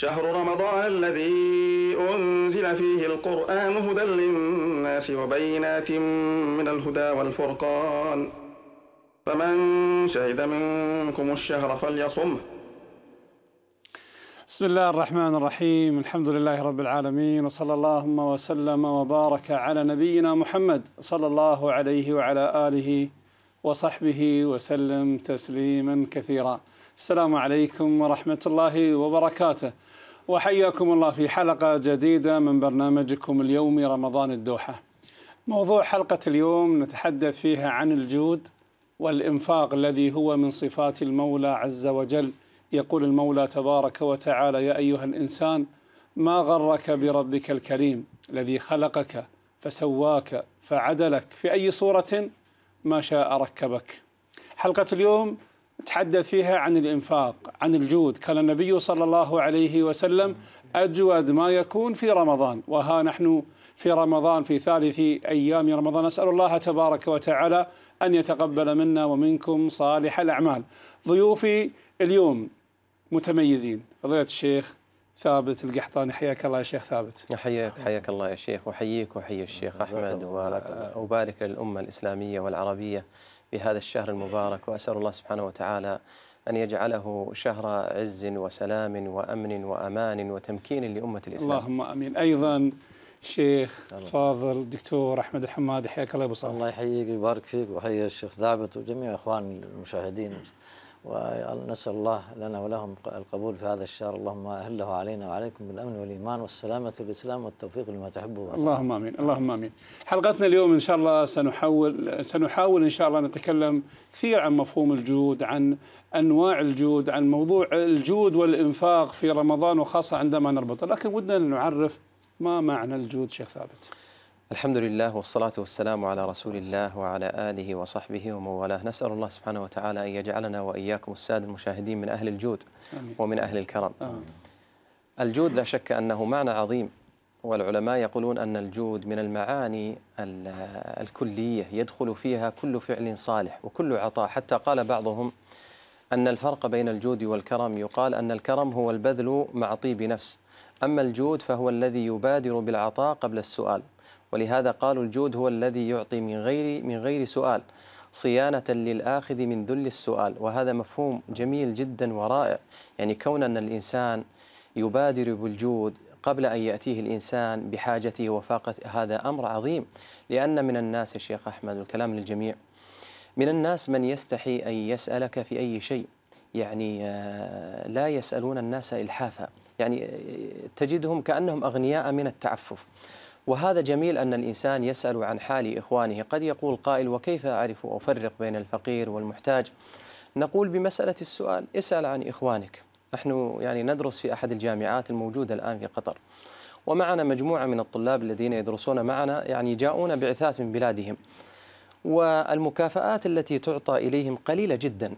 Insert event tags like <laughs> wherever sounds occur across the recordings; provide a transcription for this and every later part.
شهر رمضان الذي أنزل فيه القرآن هدى للناس وبينات من الهدى والفرقان فمن شهد منكم الشهر فليصمه بسم الله الرحمن الرحيم الحمد لله رب العالمين وصلى اللهم وسلم وبارك على نبينا محمد صلى الله عليه وعلى آله وصحبه وسلم تسليما كثيرا السلام عليكم ورحمة الله وبركاته وحياكم الله في حلقة جديدة من برنامجكم اليومي رمضان الدوحة. موضوع حلقة اليوم نتحدث فيها عن الجود والإنفاق الذي هو من صفات المولى عز وجل. يقول المولى تبارك وتعالى: يا أيها الإنسان ما غرك بربك الكريم الذي خلقك فسواك فعدلك في أي صورة ما شاء ركبك. حلقة اليوم تحدث فيها عن الإنفاق عن الجود كان النبي صلى الله عليه وسلم أجود ما يكون في رمضان وها نحن في رمضان في ثالث أيام رمضان أسأل الله تبارك وتعالى أن يتقبل منا ومنكم صالح الأعمال ضيوفي اليوم متميزين فضيلة الشيخ ثابت القحطاني حياك الله يا شيخ ثابت حياك حياك الله يا شيخ وحييك وحيي الشيخ أحمد وبارك للأمة الإسلامية والعربية في هذا الشهر المبارك وأسأل الله سبحانه وتعالى أن يجعله شهر عز وسلام وأمن وأمان وتمكين لأمة الإسلام اللهم أمين أيضا شيخ الله. فاضل دكتور أحمد الحمادي حياك الله أبو صالح الله يحييك ويبارك فيك وحيا الشيخ ثابت وجميع إخواني المشاهدين ونسأل الله لنا ولهم القبول في هذا الشهر اللهم أهله علينا وعليكم بالأمن والإيمان والسلامة والإسلام والتوفيق لما تحبه وتحبه. اللهم آمين اللهم آمين حلقتنا اليوم إن شاء الله سنحاول سنحاول إن شاء الله نتكلم كثير عن مفهوم الجود عن أنواع الجود عن موضوع الجود والإنفاق في رمضان وخاصة عندما نربطه لكن ودنا نعرف ما معنى الجود شيخ ثابت الحمد لله والصلاة والسلام على رسول الله وعلى آله وصحبه ومن والاه نسأل الله سبحانه وتعالى أن يجعلنا وإياكم السادة المشاهدين من أهل الجود ومن أهل الكرم الجود لا شك أنه معنى عظيم والعلماء يقولون أن الجود من المعاني الكلية يدخل فيها كل فعل صالح وكل عطاء حتى قال بعضهم أن الفرق بين الجود والكرم يقال أن الكرم هو البذل مع طيب نفس أما الجود فهو الذي يبادر بالعطاء قبل السؤال ولهذا قالوا الجود هو الذي يعطي من غير من غير سؤال صيانة للآخذ من ذل السؤال وهذا مفهوم جميل جدا ورائع يعني كون أن الإنسان يبادر بالجود قبل أن يأتيه الإنسان بحاجته وفاقة هذا أمر عظيم لأن من الناس يا شيخ أحمد والكلام للجميع من الناس من يستحي أن يسألك في أي شيء يعني آه، لا يسألون الناس إلحافا يعني آه، تجدهم كأنهم أغنياء من التعفف وهذا جميل أن الإنسان يسأل عن حال إخوانه قد يقول قائل وكيف أعرف أفرق بين الفقير والمحتاج نقول بمسألة السؤال اسأل عن إخوانك نحن يعني ندرس في أحد الجامعات الموجودة الآن في قطر ومعنا مجموعة من الطلاب الذين يدرسون معنا يعني جاءون بعثات من بلادهم والمكافآت التي تعطى إليهم قليلة جدا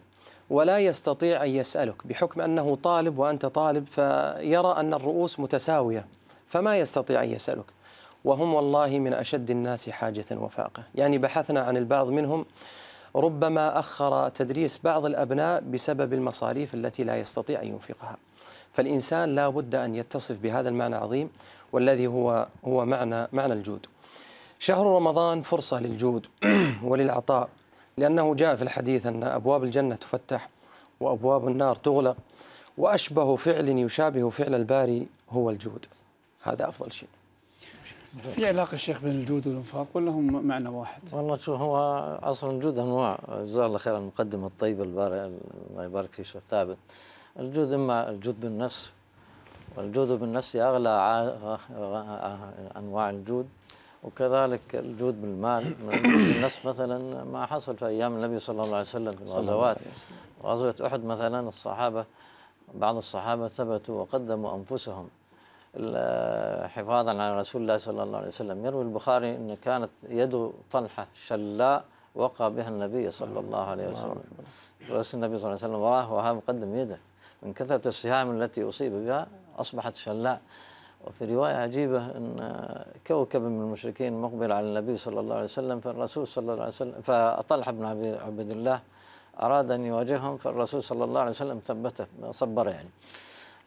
ولا يستطيع أن يسألك بحكم أنه طالب وأنت طالب فيرى أن الرؤوس متساوية فما يستطيع أن يسألك وهم والله من أشد الناس حاجة وفاقة يعني بحثنا عن البعض منهم ربما أخر تدريس بعض الأبناء بسبب المصاريف التي لا يستطيع أن ينفقها فالإنسان لا بد أن يتصف بهذا المعنى العظيم والذي هو هو معنى معنى الجود شهر رمضان فرصة للجود <clears throat> وللعطاء لأنه جاء في الحديث أن أبواب الجنة تفتح وأبواب النار تغلق وأشبه فعل يشابه فعل الباري هو الجود هذا أفضل شيء في علاقه الشيخ بين الجود والانفاق ولا هم معنى واحد؟ والله شو هو اصلا الجود انواع جزاه الله خير المقدمه الطيبه الله يبارك فيه شيخ ثابت الجود اما الجود بالنفس والجود بالنفس اغلى انواع الجود وكذلك الجود بالمال بالنفس مثلا ما حصل في ايام النبي صلى الله عليه وسلم في الغزوات غزوه احد مثلا الصحابه بعض الصحابه ثبتوا وقدموا انفسهم حفاظا على رسول الله صلى الله عليه وسلم يروي البخاري أن كانت يد طلحة شلاء وقع بها النبي صلى الله عليه وسلم رأس النبي صلى الله عليه وسلم وراه وها مقدم يده من كثرة السهام التي أصيب بها أصبحت شلاء وفي رواية عجيبة أن كوكب من المشركين مقبل على النبي صلى الله عليه وسلم فالرسول صلى الله عليه وسلم فطلحة بن عبد الله أراد أن يواجههم فالرسول صلى الله عليه وسلم ثبته صبر يعني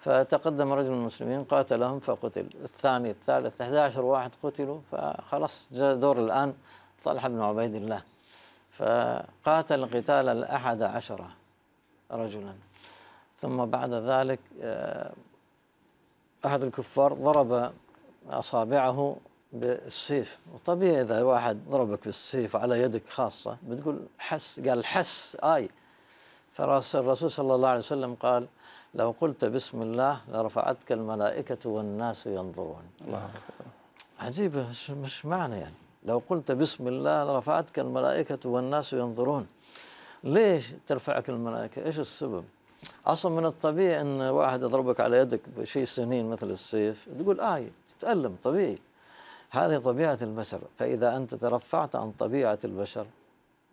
فتقدم رجل من المسلمين قاتلهم فقتل الثاني الثالث 11 واحد قتلوا فخلاص جاء دور الآن طلحة بن عبيد الله فقاتل قتال الأحد عشرة رجلا ثم بعد ذلك آه، أحد الكفار ضرب أصابعه بالسيف وطبيعي إذا واحد ضربك بالسيف على يدك خاصة بتقول حس قال حس آي فالرسول صلى الله عليه وسلم قال لو قلت بسم الله لرفعتك الملائكة والناس ينظرون الله عجيبة مش معنى يعني لو قلت بسم الله لرفعتك الملائكة والناس ينظرون ليش ترفعك الملائكة إيش السبب أصلا من الطبيعي أن واحد يضربك على يدك بشيء سنين مثل السيف تقول آي آه، تتألم طبيعي هذه طبيعة البشر فإذا أنت ترفعت عن طبيعة البشر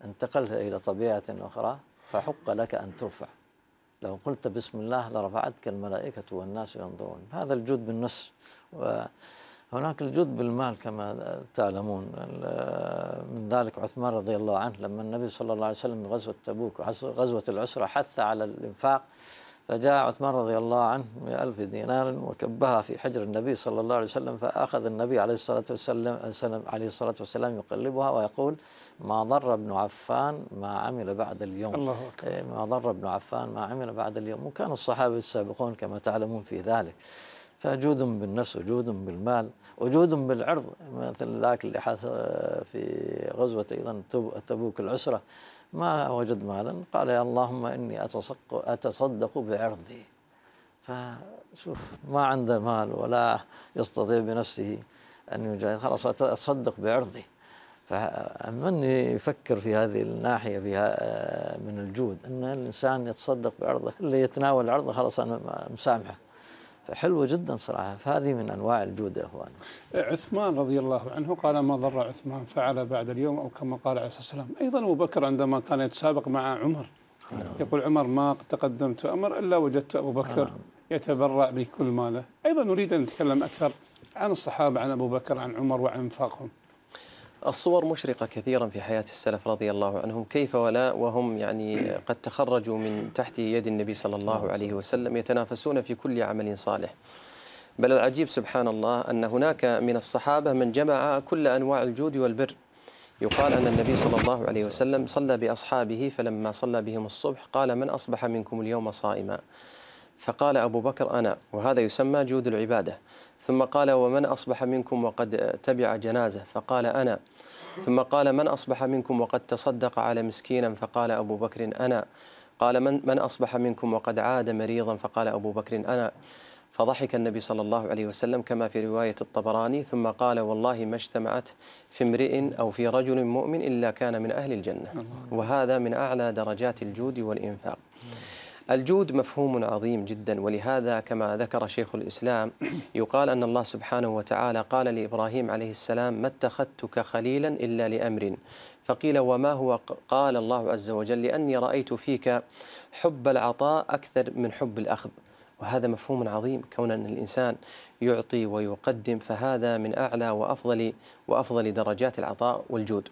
انتقلت إلى طبيعة أخرى فحق لك أن ترفع لو قلت بسم الله لرفعتك الملائكة والناس ينظرون هذا الجود بالنص وهناك الجود بالمال كما تعلمون من ذلك عثمان رضي الله عنه لما النبي صلى الله عليه وسلم غزوة تبوك غزوة العسرة حث على الإنفاق فجاء عثمان رضي الله عنه بألف دينار وكبها في حجر النبي صلى الله عليه وسلم فأخذ النبي عليه الصلاة والسلام عليه الصلاة والسلام يقلبها ويقول ما ضر ابن عفان ما عمل بعد اليوم الله أكبر. إيه، ما ضر ابن عفان ما عمل بعد اليوم وكان الصحابة السابقون كما تعلمون في ذلك فجود بالنفس وجود بالمال وجود بالعرض مثل ذاك اللي حث في غزوة أيضا تبوك العسرة ما وجد مالا قال يا اللهم إني أتصدق, أتصدق بعرضي فشوف ما عنده مال ولا يستطيع بنفسه أن يجاهد خلاص أتصدق بعرضي فمن يفكر في هذه الناحية فيها آه، من الجود أن الإنسان يتصدق بعرضه اللي يتناول عرضه خلاص أنا مسامحه فحلوة جدا صراحة فهذه من أنواع الجودة أخوان عثمان رضي الله عنه قال ما ضر عثمان فعل بعد اليوم أو كما قال عليه الصلاة والسلام أيضا أبو بكر عندما كان يتسابق مع عمر نعم. يقول عمر ما تقدمت أمر إلا وجدت أبو بكر نعم. يتبرع بكل ماله أيضا نريد أن نتكلم أكثر عن الصحابة عن أبو بكر عن عمر وعن انفاقهم الصور مشرقة كثيرا في حياة السلف رضي الله عنهم كيف ولا وهم يعني قد تخرجوا من تحت يد النبي صلى الله نعم. عليه وسلم يتنافسون في كل عمل صالح بل العجيب سبحان الله أن هناك من الصحابة من جمع كل أنواع الجود والبر يقال أن النبي صلى الله عليه وسلم صلى بأصحابه فلما صلى بهم الصبح قال من أصبح منكم اليوم صائما فقال أبو بكر أنا وهذا يسمى جود العبادة ثم قال ومن أصبح منكم وقد تبع جنازة فقال أنا ثم قال من أصبح منكم وقد تصدق على مسكينا فقال أبو بكر أنا قال من, من أصبح منكم وقد عاد مريضا فقال أبو بكر أنا فضحك النبي صلى الله عليه وسلم كما في رواية الطبراني ثم قال والله ما اجتمعت في امرئ أو في رجل مؤمن إلا كان من أهل الجنة وهذا من أعلى درجات الجود والإنفاق الجود مفهوم عظيم جدا ولهذا كما ذكر شيخ الإسلام يقال أن الله سبحانه وتعالى قال لإبراهيم عليه السلام ما اتخذتك خليلا إلا لأمر فقيل وما هو قال الله عز وجل لأني رأيت فيك حب العطاء أكثر من حب الأخذ وهذا مفهوم عظيم كون أن الإنسان يعطي ويقدم فهذا من أعلى وأفضل وأفضل درجات العطاء والجود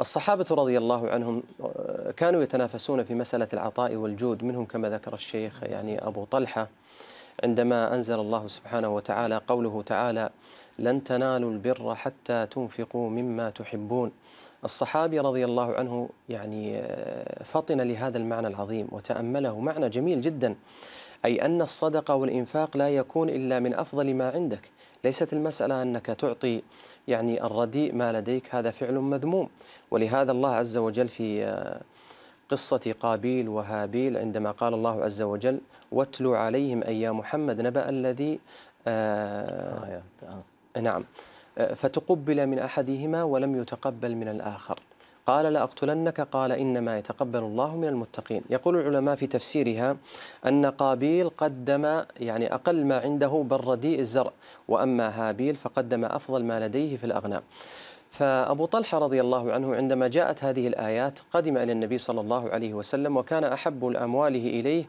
الصحابة رضي الله عنهم آه، كانوا يتنافسون في مسألة العطاء والجود منهم كما ذكر الشيخ يعني أبو طلحة عندما أنزل الله سبحانه وتعالى قوله تعالى لن تنالوا البر حتى تنفقوا مما تحبون الصحابي رضي الله عنه يعني آه، فطن لهذا المعنى العظيم وتأمله معنى جميل جدا أي أن الصدقة والإنفاق لا يكون إلا من أفضل ما عندك ليست المسألة أنك تعطي يعني الرديء ما لديك هذا فعل مذموم ولهذا الله عز وجل في آه، قصة قابيل وهابيل عندما قال الله عز وجل واتلو عليهم أي يا محمد نبأ الذي آه, آه،, آه. نعم فتقبل من أحدهما ولم يتقبل من الآخر قال لأقتلنك قال إنما يتقبل الله من المتقين يقول العلماء في تفسيرها أن قابيل قدم يعني أقل ما عنده بالرديء الزرع وأما هابيل فقدم أفضل ما لديه في الأغنام فأبو طلحة رضي الله عنه عندما جاءت هذه الآيات قدم إلى النبي صلى الله عليه وسلم وكان أحب الأمواله إليه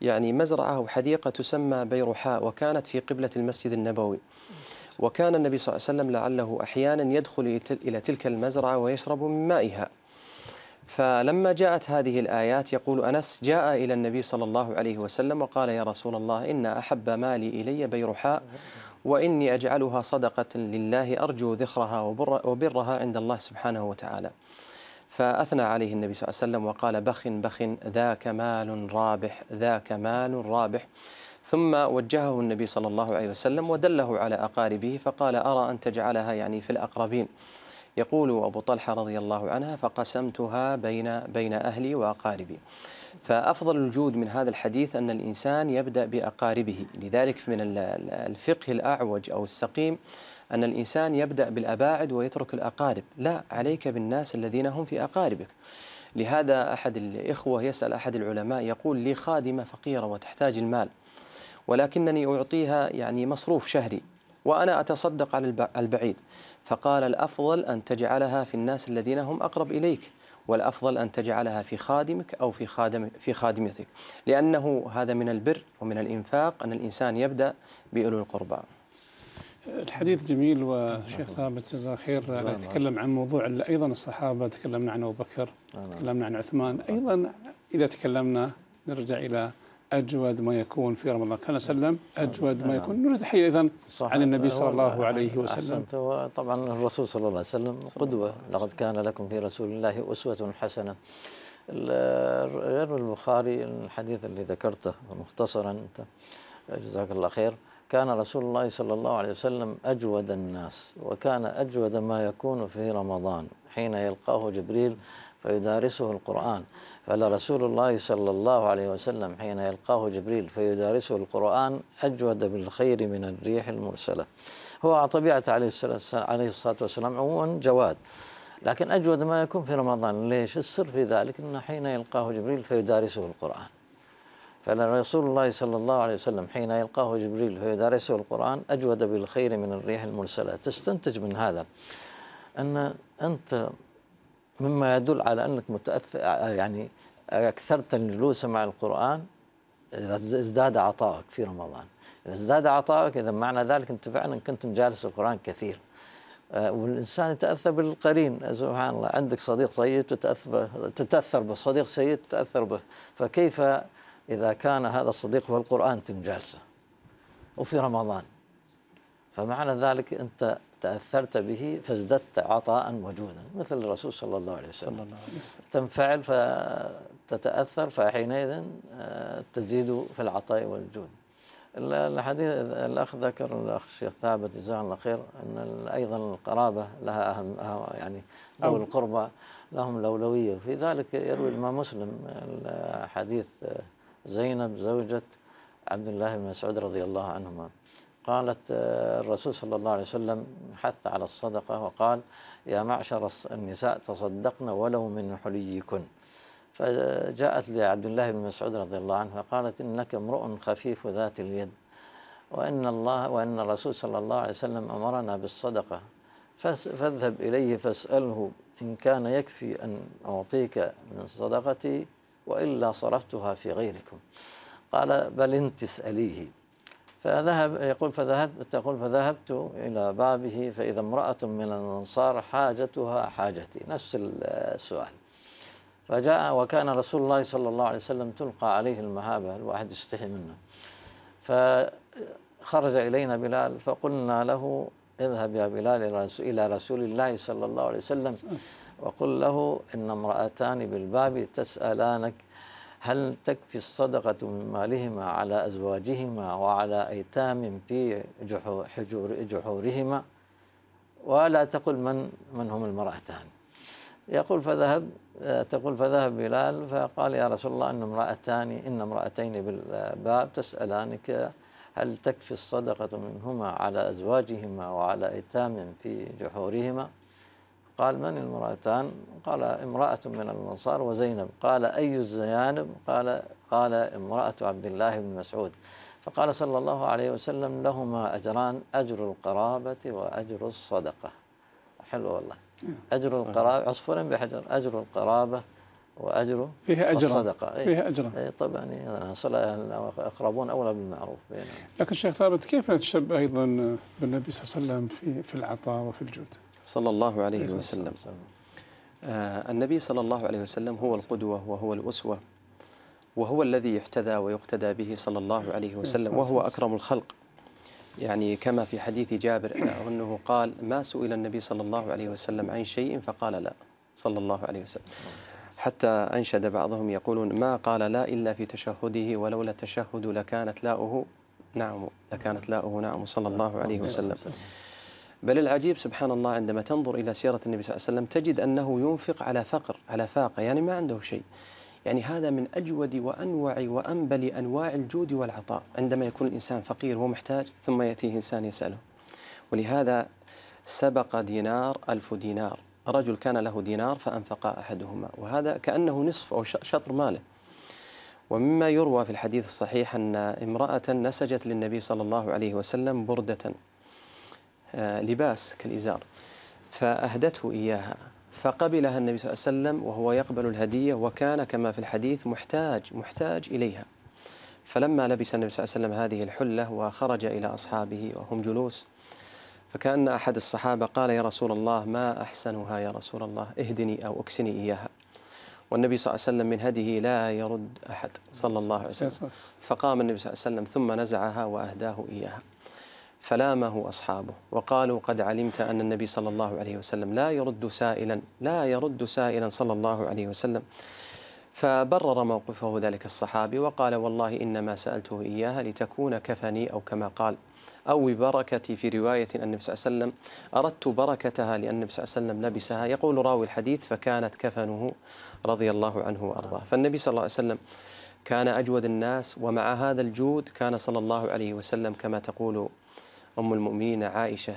يعني مزرعة أو حديقة تسمى بيرحاء وكانت في قبلة المسجد النبوي وكان النبي صلى الله عليه وسلم لعله أحيانا يدخل إلى تلك المزرعة ويشرب من مائها فلما جاءت هذه الآيات يقول أنس جاء إلى النبي صلى الله عليه وسلم وقال يا رسول الله إن أحب مالي إلي بيرحاء وإني أجعلها صدقة لله أرجو ذخرها وبرها عند الله سبحانه وتعالى فأثنى عليه النبي صلى الله عليه وسلم وقال بخ بخ ذاك مال رابح ذاك مال رابح ثم وجهه النبي صلى الله عليه وسلم ودله على أقاربه فقال أرى أن تجعلها يعني في الأقربين يقول أبو طلحة رضي الله عنها فقسمتها بين بين أهلي وأقاربي فأفضل الجود من هذا الحديث أن الإنسان يبدأ بأقاربه لذلك من الفقه الأعوج أو السقيم أن الإنسان يبدأ بالأباعد ويترك الأقارب لا عليك بالناس الذين هم في أقاربك لهذا أحد الإخوة يسأل أحد العلماء يقول لي خادمة فقيرة وتحتاج المال ولكنني أعطيها يعني مصروف شهري وأنا أتصدق على البعيد فقال الأفضل أن تجعلها في الناس الذين هم أقرب إليك والافضل ان تجعلها في خادمك او في خادم في خادمتك لانه هذا من البر ومن الانفاق ان الانسان يبدا باولو القربى. الحديث جميل وشيخ نعم. ثابت جزاه خير نعم. تكلم عن موضوع ايضا الصحابه تكلمنا عن ابو بكر نعم. تكلمنا عن عثمان ايضا اذا تكلمنا نرجع الى أجود ما يكون في رمضان كان نعم. سلم أجود ما نعم. يكون نريد تحية إذا عن النبي صلى الله عليه وسلم طبعا الرسول صلى الله عليه وسلم قدوة لقد كان لكم في رسول الله أسوة حسنة يروي البخاري الحديث اللي ذكرته مختصرا أنت جزاك الله خير كان رسول الله صلى الله عليه وسلم أجود الناس وكان أجود ما يكون في رمضان حين يلقاه جبريل فيدارسه القرآن فلرسول الله صلى الله عليه وسلم حين يلقاه جبريل فيدارسه القرآن أجود بالخير من الريح المرسلة هو على طبيعة عليه الصلاة والسلام عموما جواد لكن أجود ما يكون في رمضان ليش السر في ذلك أنه حين يلقاه جبريل فيدارسه القرآن فلرسول الله صلى الله عليه وسلم حين يلقاه جبريل فيدارسه القرآن أجود بالخير من الريح المرسلة تستنتج من هذا أن أنت مما يدل على انك متاثر يعني اكثرت الجلوس مع القران اذا ازداد عطائك في رمضان اذا ازداد عطائك اذا معنى ذلك انت فعلا كنت مجالس القران كثير آه، والانسان يتاثر بالقرين سبحان الله عندك صديق سيء تتاثر تتاثر به صديق سيء تتاثر به فكيف اذا كان هذا الصديق هو القران تم جالسه وفي رمضان فمعنى ذلك انت تأثرت به فازددت عطاء وجودا مثل الرسول صلى الله عليه وسلم, صلى الله عليه وسلم. تنفعل فتتأثر فحينئذ آه، تزيد في العطاء والجود الحديث الأخ ذكر الأخ الشيخ ثابت جزاه الله خير أن أيضا القرابة لها أهم يعني ذوي القربى لهم الأولوية في ذلك يروي الإمام مسلم حديث آه، زينب زوجة عبد الله بن مسعود رضي الله عنهما قالت آه، الرسول صلى الله عليه وسلم حث على الصدقة وقال يا معشر النساء تصدقن ولو من حليكن فجاءت لعبد الله بن مسعود رضي الله عنه فقالت إنك امرؤ خفيف ذات اليد وإن الله وإن الرسول صلى الله عليه وسلم أمرنا بالصدقة فاذهب إليه فاسأله إن كان يكفي أن أعطيك من صدقتي وإلا صرفتها في غيركم قال بل انت اسأليه فذهب يقول فذهبت تقول فذهبت إلى بابه فإذا امرأة من الأنصار حاجتها حاجتي نفس السؤال فجاء وكان رسول الله صلى الله عليه وسلم تلقى عليه المهابة الواحد يستحي منه فخرج إلينا بلال فقلنا له اذهب يا بلال إلى رسول الله صلى الله عليه وسلم وقل له إن امرأتان بالباب تسألانك هل تكفي الصدقة من مالهما على أزواجهما وعلى أيتام في جحور جحورهما ولا تقل من من هم المرأتان يقول فذهب تقول فذهب بلال فقال يا رسول الله ان امرأتان ان امرأتين بالباب تسألانك هل تكفي الصدقة منهما على أزواجهما وعلى أيتام في جحورهما قال من المرأتان قال امرأة من الأنصار وزينب قال أي الزيانب قال قال امرأة عبد الله بن مسعود فقال صلى الله عليه وسلم لهما أجران أجر القرابة وأجر الصدقة حلو والله نعم. أجر القرابة عصفور بحجر أجر القرابة وأجر فيها أجر الصدقة إيه. فيها أجر أي طبعا يعني الأقربون أولى بالمعروف بينهم لكن شيخ ثابت كيف تشبه أيضا بالنبي صلى الله عليه وسلم في في العطاء وفي الجود؟ صلى الله عليه وسلم آه، النبي صلى الله عليه وسلم هو القدوة وهو الأسوة وهو الذي يحتذى ويقتدى به صلى الله عليه وسلم وهو أكرم الخلق يعني كما في حديث جابر آه، أنه قال ما سئل النبي صلى الله عليه وسلم عن شيء فقال لا صلى الله عليه وسلم حتى أنشد بعضهم يقولون ما قال لا إلا في تشهده ولولا التشهد لكانت لاؤه نعم لكانت لاؤه نعم صلى الله عليه وسلم بل العجيب سبحان الله عندما تنظر إلى سيرة النبي صلى الله عليه وسلم تجد أنه ينفق على فقر على فاقة يعني ما عنده شيء يعني هذا من أجود وأنوع وأنبل أنواع الجود والعطاء عندما يكون الإنسان فقير ومحتاج ثم يأتيه إنسان يسأله ولهذا سبق دينار ألف دينار رجل كان له دينار فأنفق أحدهما وهذا كأنه نصف أو شطر ماله ومما يروى في الحديث الصحيح أن امرأة نسجت للنبي صلى الله عليه وسلم بردة آه، لباس كالإزار فأهدته إياها فقبلها النبي صلى الله عليه وسلم وهو يقبل الهدية وكان كما في الحديث محتاج محتاج إليها فلما لبس النبي صلى الله عليه وسلم هذه الحلة وخرج إلى أصحابه وهم جلوس فكأن أحد الصحابة قال يا رسول الله ما أحسنها يا رسول الله اهدني أو أكسني إياها والنبي صلى الله عليه وسلم من هديه لا يرد أحد صلى الله عليه وسلم فقام النبي صلى الله عليه وسلم ثم نزعها وأهداه إياها فلامه أصحابه وقالوا قد علمت أن النبي صلى الله عليه وسلم لا يرد سائلا لا يرد سائلا صلى الله عليه وسلم فبرر موقفه ذلك الصحابي وقال والله إنما سألته إياها لتكون كفني أو كما قال أو ببركتي في رواية النبي صلى الله عليه وسلم أردت بركتها لأن النبي صلى الله عليه وسلم لبسها يقول راوي الحديث فكانت كفنه رضي الله عنه وأرضاه فالنبي صلى الله عليه وسلم كان أجود الناس ومع هذا الجود كان صلى الله عليه وسلم كما تقول أم المؤمنين عائشة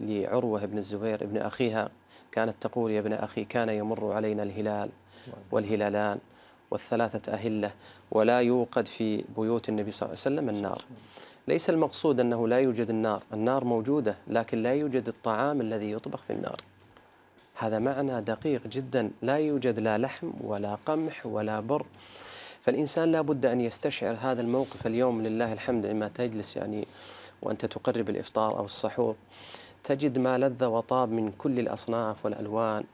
لعروة بن الزبير ابن أخيها كانت تقول يا ابن أخي كان يمر علينا الهلال والهلالان والثلاثة أهلة ولا يوقد في بيوت النبي صلى الله عليه وسلم النار ليس المقصود أنه لا يوجد النار النار موجودة لكن لا يوجد الطعام الذي يطبخ في النار هذا معنى دقيق جدا لا يوجد لا لحم ولا قمح ولا بر فالإنسان لا بد أن يستشعر هذا الموقف اليوم لله الحمد عندما تجلس يعني وأنت تقرب الإفطار أو السحور تجد ما لذ وطاب من كل الأصناف والألوان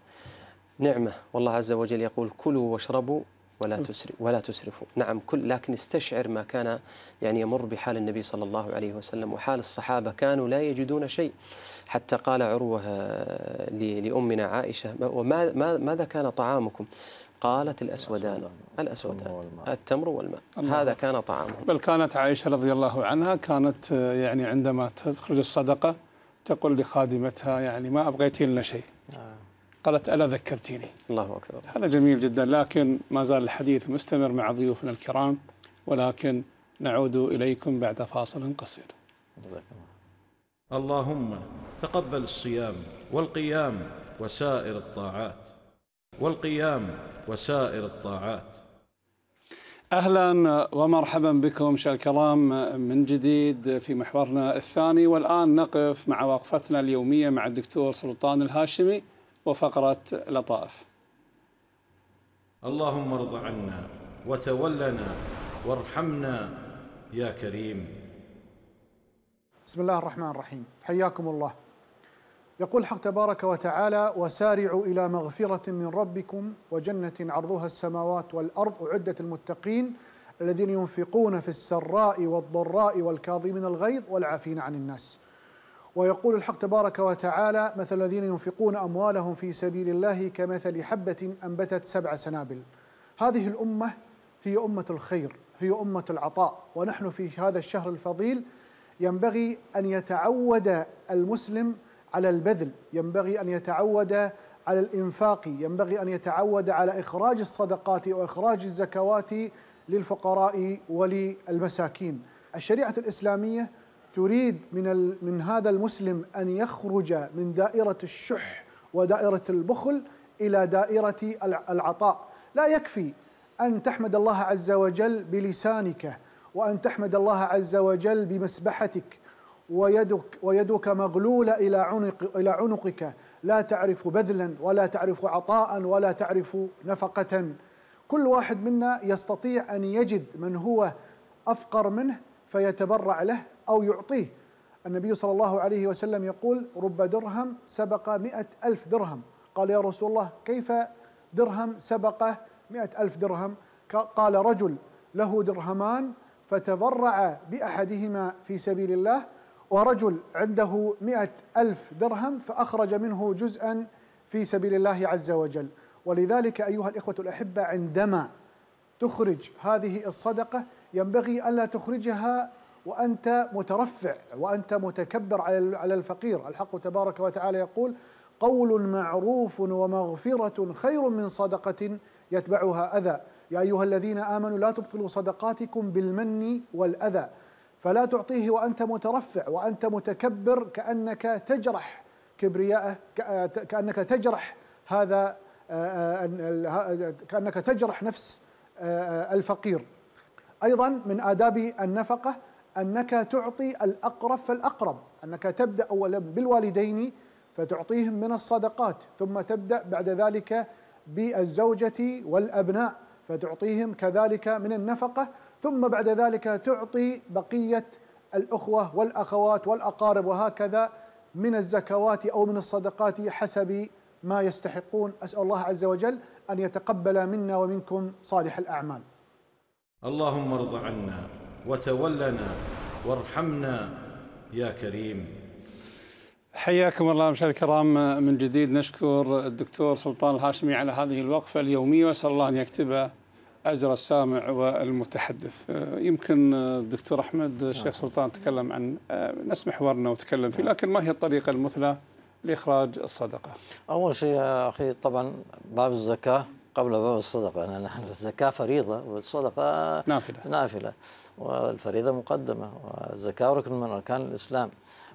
نعمة والله عز وجل يقول كلوا واشربوا ولا تسرف ولا تسرفوا نعم كل لكن استشعر ما كان يعني يمر بحال النبي صلى الله عليه وسلم وحال الصحابة كانوا لا يجدون شيء حتى قال عروة لأمنا عائشة وماذا كان طعامكم قالت الأسودان الأسودان التمر والماء هذا كان طعامه بل كانت عائشة رضي الله عنها كانت يعني عندما تخرج الصدقة تقول لخادمتها يعني ما أبغيتي لنا شيء آه. قالت ألا ذكرتيني الله أكبر هذا جميل جدا لكن ما زال الحديث مستمر مع ضيوفنا الكرام ولكن نعود إليكم بعد فاصل قصير اللهم تقبل الصيام والقيام وسائر الطاعات والقيام وسائر الطاعات اهلا ومرحبا بكم شال الكرام من جديد في محورنا الثاني والان نقف مع وقفتنا اليوميه مع الدكتور سلطان الهاشمي وفقره لطائف. اللهم ارض عنا وتولنا وارحمنا يا كريم. بسم الله الرحمن الرحيم، حياكم الله. يقول الحق تبارك وتعالى وسارعوا إلى مغفرة من ربكم وجنة عرضها السماوات والأرض أعدت المتقين الذين ينفقون في السراء والضراء والكاظمين الغيظ والعافين عن الناس ويقول الحق تبارك وتعالى مثل الذين ينفقون أموالهم في سبيل الله كمثل حبة أنبتت سبع سنابل هذه الأمة هي أمة الخير هي أمة العطاء ونحن في هذا الشهر الفضيل ينبغي أن يتعود المسلم على البذل ينبغي أن يتعود على الإنفاق ينبغي أن يتعود على إخراج الصدقات وإخراج الزكوات للفقراء وللمساكين الشريعة الإسلامية تريد من, من هذا المسلم أن يخرج من دائرة الشح ودائرة البخل إلى دائرة العطاء لا يكفي أن تحمد الله عز وجل بلسانك وأن تحمد الله عز وجل بمسبحتك ويدك ويدك مغلولة إلى عنق إلى عنقك لا تعرف بذلا ولا تعرف عطاء ولا تعرف نفقة كل واحد منا يستطيع أن يجد من هو أفقر منه فيتبرع له أو يعطيه النبي صلى الله عليه وسلم يقول رب درهم سبق مئة ألف درهم قال يا رسول الله كيف درهم سبق مئة ألف درهم قال رجل له درهمان فتبرع بأحدهما في سبيل الله ورجل عنده مئة ألف درهم فأخرج منه جزءا في سبيل الله عز وجل ولذلك أيها الإخوة الأحبة عندما تخرج هذه الصدقة ينبغي ألا تخرجها وأنت مترفع وأنت متكبر على الفقير الحق تبارك وتعالى يقول قول معروف ومغفرة خير من صدقة يتبعها أذى يا أيها الذين آمنوا لا تبطلوا صدقاتكم بالمن والأذى فلا تعطيه وأنت مترفع وأنت متكبر كأنك تجرح كبرياءه آه، كأنك تجرح هذا آه، آه، كأنك تجرح نفس الفقير أيضا من آداب النفقة أنك تعطي الأقرب فالأقرب أنك تبدأ أولا بالوالدين فتعطيهم من الصدقات ثم تبدأ بعد ذلك بالزوجة والأبناء فتعطيهم كذلك من النفقة ثم بعد ذلك تعطي بقية الأخوة والأخوات والأقارب وهكذا من الزكوات أو من الصدقات حسب ما يستحقون أسأل الله عز وجل أن يتقبل منا ومنكم صالح الأعمال اللهم ارض عنا وتولنا وارحمنا يا كريم حياكم الله مشاهد الكرام من جديد نشكر الدكتور سلطان الهاشمي على هذه الوقفة اليومية وأسأل الله أن يكتبها اجر السامع والمتحدث آه، يمكن الدكتور احمد الشيخ آه، سلطان تكلم عن آه، نفس محورنا وتكلم فيه نعم. لكن ما هي الطريقه المثلى لاخراج الصدقه؟ اول شيء يا اخي طبعا باب الزكاه قبل باب الصدقه لان الزكاه فريضه والصدقه نافله نافله والفريضه مقدمه والزكاه ركن من اركان الاسلام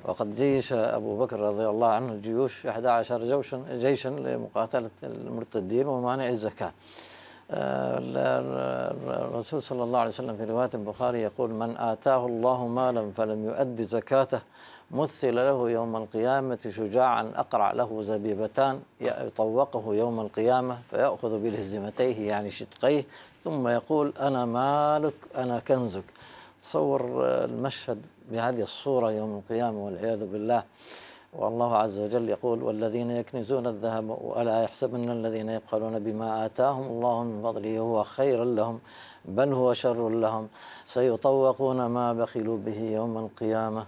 وقد جيش ابو بكر رضي الله عنه جيوش 11 جيشا جيشا لمقاتله المرتدين ومانع الزكاه الرسول صلى الله عليه وسلم في رواية البخاري يقول من آتاه الله مالا فلم يؤدي زكاته مثل له يوم القيامة شجاعا أقرع له زبيبتان يطوقه يوم القيامة فيأخذ بلهزمتيه يعني شدقيه ثم يقول أنا مالك أنا كنزك تصور المشهد بهذه الصورة يوم القيامة والعياذ بالله والله عز وجل يقول والذين يكنزون الذهب ولا يحسبن الذين يبخلون بما آتاهم الله من فضله هو خير لهم بل هو شر لهم سيطوقون ما بخلوا به يوم القيامة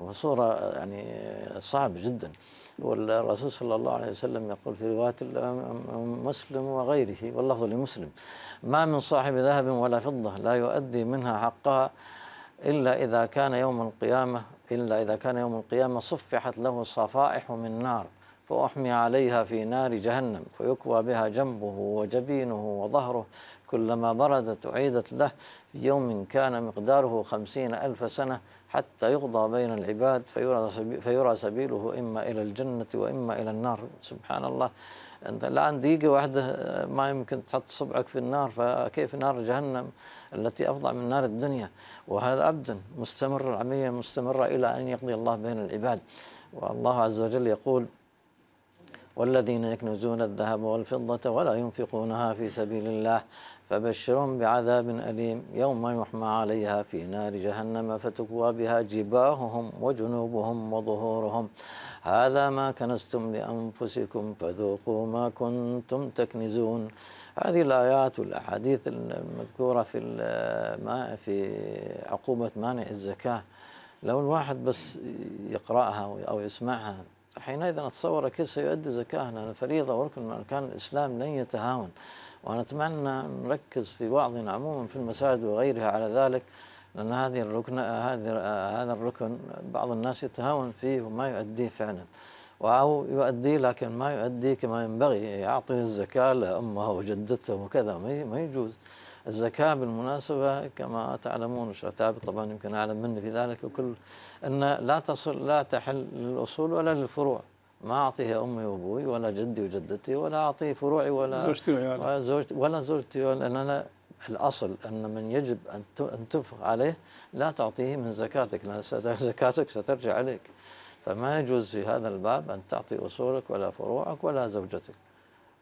وصورة يعني صعب جدا والرسول صلى الله عليه وسلم يقول في رواية مسلم وغيره واللفظ لمسلم ما من صاحب ذهب ولا فضة لا يؤدي منها حقها إلا إذا كان يوم القيامة إلا إذا كان يوم القيامة صفحت له صفائح من نار فأحمي عليها في نار جهنم فيكوى بها جنبه وجبينه وظهره كلما بردت أعيدت له في يوم كان مقداره خمسين ألف سنة حتى يقضى بين العباد فيرى, فيرى سبيله إما إلى الجنة وإما إلى النار سبحان الله انت الان دقيقه واحده ما يمكن تحط صبعك في النار فكيف نار جهنم التي افظع من نار الدنيا وهذا ابدا مستمر العمليه مستمره الى ان يقضي الله بين العباد والله عز وجل يقول والذين يكنزون الذهب والفضة ولا ينفقونها في سبيل الله فبشرهم بعذاب أليم يوم يحمى عليها في نار جهنم فتكوى بها جباههم وجنوبهم وظهورهم هذا ما كنستم لأنفسكم فذوقوا ما كنتم تكنزون هذه الآيات والأحاديث المذكورة في في عقوبة مانع الزكاة لو الواحد بس يقرأها أو يسمعها حينئذ أتصور أكيد سيؤدي لان فريضة وركن من أركان الإسلام لن يتهاون ونتمنى نركز في بعضنا عموما في المساجد وغيرها على ذلك لأن هذه الركن هذه هذا الركن بعض الناس يتهاون فيه وما يؤديه فعلا أو يؤديه لكن ما يؤديه كما ينبغي يعطي الزكاة لأمه وجدته وكذا ما يجوز الزكاة بالمناسبة كما تعلمون ثابت طبعا يمكن أعلم مني في ذلك وكل أن لا تصل لا تحل للأصول ولا للفروع ما أعطيها أمي وأبوي ولا جدي وجدتي ولا أعطيه فروعي ولا زوجتي ولا زوجتي ولا زوجتي أن أنا الأصل أن من يجب أن تنفق عليه لا تعطيه من زكاتك لأن زكاتك سترجع عليك فما يجوز في هذا الباب أن تعطي أصولك ولا فروعك ولا زوجتك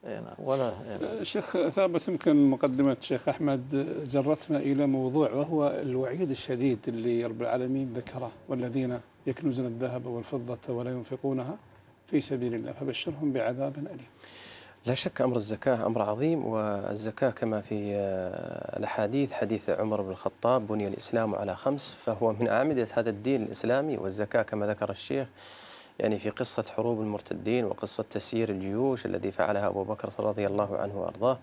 إيه، نعم، ولا إيه، نعم. أه، شيخ ثابت يمكن مقدمة شيخ أحمد جرتنا إلى موضوع وهو الوعيد الشديد اللي رب العالمين ذكره والذين يكنزون الذهب والفضة ولا ينفقونها في سبيل الله فبشرهم بعذاب أليم لا شك أمر الزكاة أمر عظيم والزكاة كما في آه، الأحاديث حديث عمر بن الخطاب بني الإسلام على خمس فهو من أعمدة هذا الدين الإسلامي والزكاة كما ذكر الشيخ يعني في قصة حروب المرتدين وقصة تسيير الجيوش الذي فعلها أبو بكر رضي الله عنه وأرضاه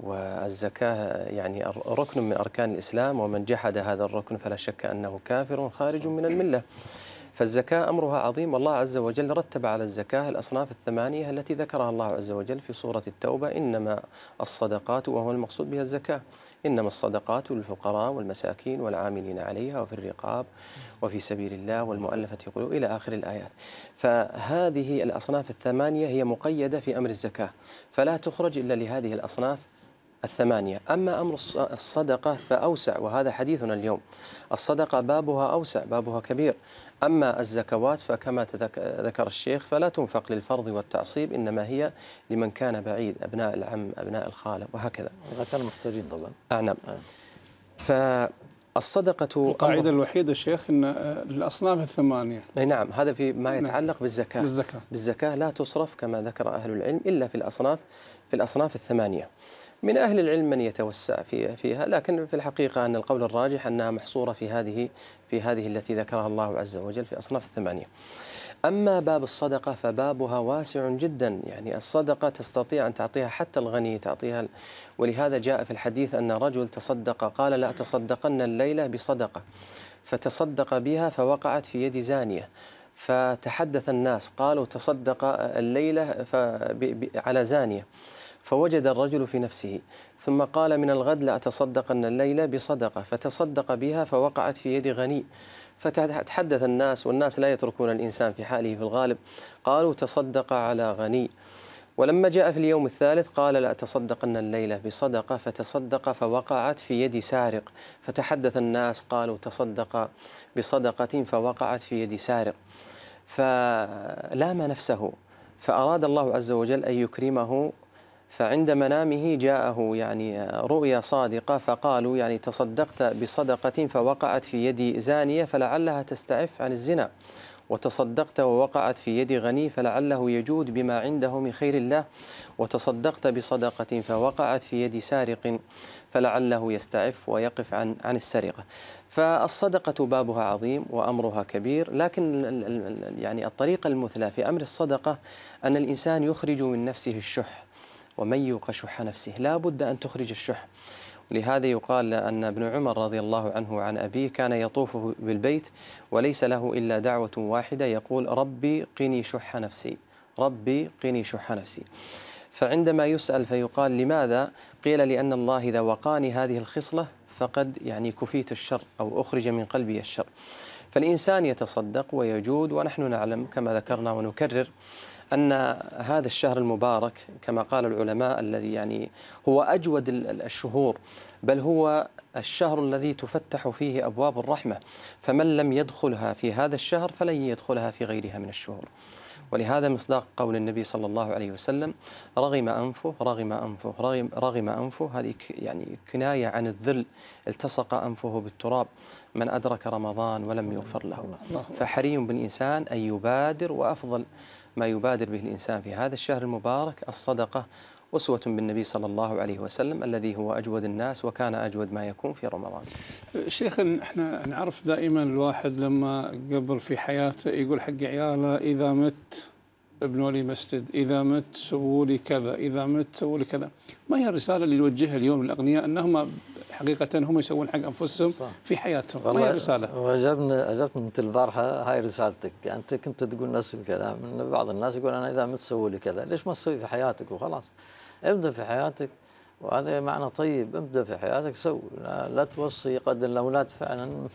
والزكاة يعني ركن من أركان الإسلام ومن جحد هذا الركن فلا شك أنه كافر خارج من الملة فالزكاة أمرها عظيم والله عز وجل رتب على الزكاة الأصناف الثمانية التي ذكرها الله عز وجل في سورة التوبة إنما الصدقات وهو المقصود بها الزكاة إنما الصدقات للفقراء والمساكين والعاملين عليها وفي الرقاب وفي سبيل الله والمؤلفة قلوب إلى آخر الآيات فهذه الأصناف الثمانية هي مقيدة في أمر الزكاة فلا تخرج إلا لهذه الأصناف الثمانية أما أمر الصدقة فأوسع وهذا حديثنا اليوم الصدقة بابها أوسع بابها كبير أما الزكوات فكما ذكر الشيخ فلا تنفق للفرض والتعصيب إنما هي لمن كان بعيد أبناء العم أبناء الخالة وهكذا كانوا محتاجين طبعا آه، نعم آه. فالصدقة القاعدة الوحيدة شيخ أن آه، الأصناف الثمانية أي نعم هذا في ما نعم. يتعلق بالزكاة بالزكاة بالزكاة لا تصرف كما ذكر أهل العلم إلا في الأصناف في الأصناف الثمانية من أهل العلم من يتوسع فيها لكن في الحقيقة أن القول الراجح أنها محصورة في هذه في هذه التي ذكرها الله عز وجل في أصناف الثمانية أما باب الصدقة فبابها واسع جدا يعني الصدقة تستطيع أن تعطيها حتى الغني تعطيها ولهذا جاء في الحديث أن رجل تصدق قال لا تصدقن الليلة بصدقة فتصدق بها فوقعت في يد زانية فتحدث الناس قالوا تصدق الليلة على زانية فوجد الرجل في نفسه ثم قال من الغد لأتصدقن الليلة بصدقة فتصدق بها فوقعت في يد غني فتحدث الناس والناس لا يتركون الإنسان في حاله في الغالب قالوا تصدق على غني ولما جاء في اليوم الثالث قال لأتصدقن الليلة بصدقة فتصدق فوقعت في يد سارق فتحدث الناس قالوا تصدق بصدقة فوقعت في يد سارق فلام نفسه فأراد الله عز وجل أن يكرمه فعند منامه جاءه يعني رؤيا صادقة فقالوا يعني تصدقت بصدقة فوقعت في يد زانية فلعلها تستعف عن الزنا وتصدقت ووقعت في يد غني فلعله يجود بما عنده من خير الله وتصدقت بصدقة فوقعت في يد سارق فلعله يستعف ويقف عن عن السرقة فالصدقة بابها عظيم وأمرها كبير لكن يعني الطريقة المثلى في أمر الصدقة أن الإنسان يخرج من نفسه الشح ومن يوق شح نفسه لا بد أن تخرج الشح لهذا يقال أن ابن عمر رضي الله عنه عن أبيه كان يطوف بالبيت وليس له إلا دعوة واحدة يقول ربي قني شح نفسي ربي قني شح نفسي فعندما يسأل فيقال لماذا قيل لأن الله إذا وقاني هذه الخصلة فقد يعني كفيت الشر أو أخرج من قلبي الشر فالإنسان يتصدق ويجود ونحن نعلم كما ذكرنا ونكرر أن هذا الشهر المبارك كما قال العلماء الذي يعني هو أجود الشهور بل هو الشهر الذي تفتح فيه أبواب الرحمة فمن لم يدخلها في هذا الشهر فلن يدخلها في غيرها من الشهور ولهذا مصداق قول النبي صلى الله عليه وسلم رغم أنفه رغم أنفه رغم, رغم أنفه هذه يعني كناية عن الذل التصق أنفه بالتراب من أدرك رمضان ولم يغفر له فحري بالإنسان أن يبادر وأفضل ما يبادر به الإنسان في هذا الشهر المبارك الصدقة أسوة بالنبي صلى الله عليه وسلم الذي هو أجود الناس وكان أجود ما يكون في رمضان شيخ احنا نعرف دائما الواحد لما قبل في حياته يقول حق عياله إذا مت ابنوا لي مسجد إذا مت سووا لي كذا إذا مت سووا لي كذا ما هي الرسالة اللي يوجهها اليوم للأغنياء أنهم حقيقه هم يسوون حق انفسهم صح. في حياتهم والله رساله وعجبني عجبتني انت البارحه هاي رسالتك يعني انت كنت تقول نفس الكلام ان بعض الناس يقول انا اذا ما تسوي لي كذا ليش ما تسوي في حياتك وخلاص ابدا في حياتك وهذا معنى طيب ابدا في حياتك سو لا, لا توصي قد الاولاد فعلا <laughs>